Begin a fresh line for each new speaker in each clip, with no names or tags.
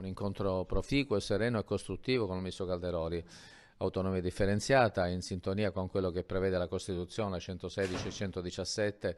un incontro proficuo, sereno e costruttivo con il ministro Calderoli. Autonomia differenziata in sintonia con quello che prevede la Costituzione 116 e 117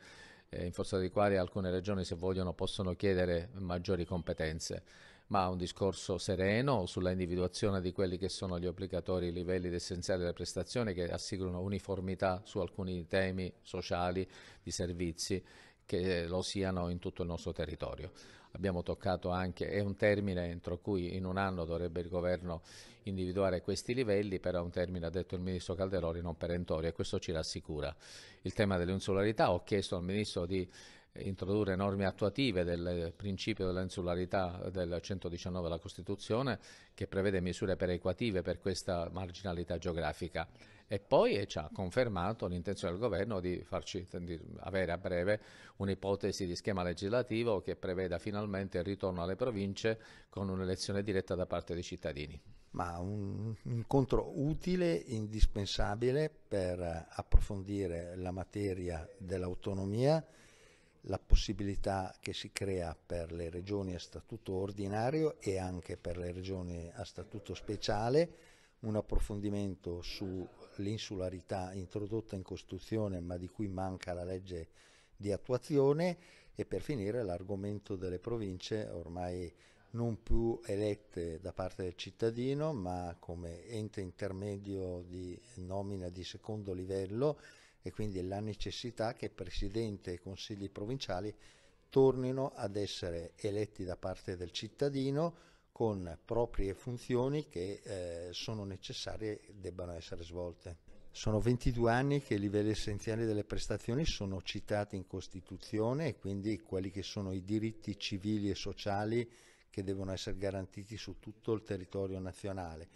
eh, in forza dei quali alcune regioni se vogliono possono chiedere maggiori competenze, ma un discorso sereno sulla individuazione di quelli che sono gli obbligatori livelli ed essenziali delle prestazioni che assicurano uniformità su alcuni temi sociali, di servizi che lo siano in tutto il nostro territorio. Abbiamo toccato anche, è un termine entro cui in un anno dovrebbe il governo individuare questi livelli, però è un termine, ha detto il ministro Calderoli, non perentorio e questo ci rassicura. Il tema dell'insularità, ho chiesto al ministro di introdurre norme attuative del principio dell'insularità del 119 della Costituzione che prevede misure perequative per questa marginalità geografica e poi ci ha confermato l'intenzione del governo di farci di avere a breve un'ipotesi di schema legislativo che preveda finalmente il ritorno alle province con un'elezione diretta da parte dei cittadini.
Ma un incontro utile, indispensabile per approfondire la materia dell'autonomia la possibilità che si crea per le regioni a statuto ordinario e anche per le regioni a statuto speciale, un approfondimento sull'insularità introdotta in Costituzione ma di cui manca la legge di attuazione e per finire l'argomento delle province ormai non più elette da parte del cittadino ma come ente intermedio di nomina di secondo livello e quindi la necessità che presidente e consigli provinciali tornino ad essere eletti da parte del cittadino con proprie funzioni che eh, sono necessarie e debbano essere svolte. Sono 22 anni che i livelli essenziali delle prestazioni sono citati in Costituzione e quindi quelli che sono i diritti civili e sociali che devono essere garantiti su tutto il territorio nazionale.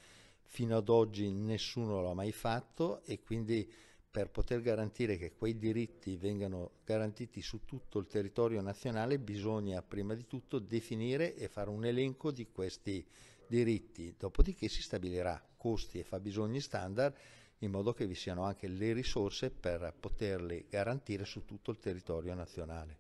Fino ad oggi nessuno l'ha mai fatto e quindi per poter garantire che quei diritti vengano garantiti su tutto il territorio nazionale bisogna prima di tutto definire e fare un elenco di questi diritti, dopodiché si stabilirà costi e fabbisogni standard in modo che vi siano anche le risorse per poterli garantire su tutto il territorio nazionale.